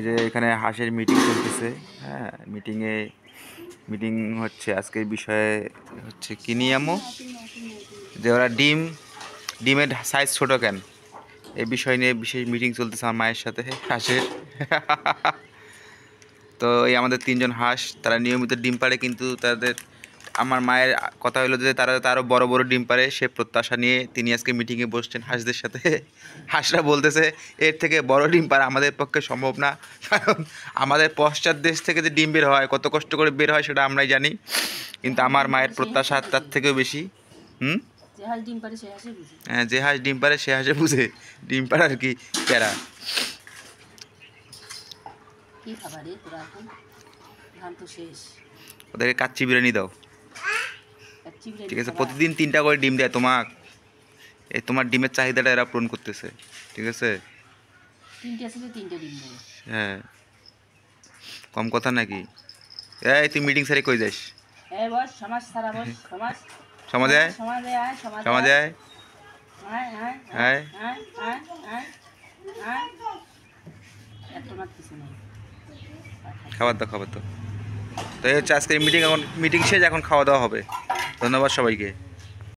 এই যে এখানে হাঁসের মিটিং চলতেছে হ্যাঁ মিটিংয়ে মিটিং হচ্ছে আজকের বিষয়ে হচ্ছে কিনি আমো যে ওরা ডিম ডিমের সাইজ ছোটো কেন এই বিষয় নিয়ে বিশেষ মিটিং চলতেছে আমার মায়ের সাথে হাঁসের তো এই আমাদের তিনজন হাঁস তারা নিয়মিত ডিম পাড়ে কিন্তু তাদের আমার মায়ের কথা হলো যে তারা তারও বড় বড় ডিম পারে সে প্রত্যাশা নিয়ে তিনি আজকে মিটিংয়ে বসছেন হাঁসদের সাথে হাঁসরা বলতেছে এর থেকে বড় ডিম পারে আমাদের পক্ষে সম্ভব না কারণ আমাদের পশ্চাৎ দেশ থেকে যে ডিম বের হয় কত কষ্ট করে বের হয় সেটা আমরাই জানি কিন্তু আমার মায়ের প্রত্যাশা তার থেকেও বেশি হুম হ্যাঁ যে হাঁস ডিম পারে সে হাঁসে বুঝে ডিম পারে আর কি প্যারা ওদেরকে কাচ্চি বিরিয়ানি দাও ঠিক আছে প্রতিদিন তিনটা করে ডিম দেয় তোমাক এই তোমার ডিমের চাহিদাটা এরা পূরণ করতেছে ঠিক আছে হ্যাঁ কম কথা নাকি এই তুই মিটিং সারি কই যাস হ্যাঁ খাবার দাও খাবার দাও তাই হচ্ছে আজকে মিটিং এখন মিটিং শেষ এখন খাওয়া দাওয়া হবে धन्यवाद सबाई के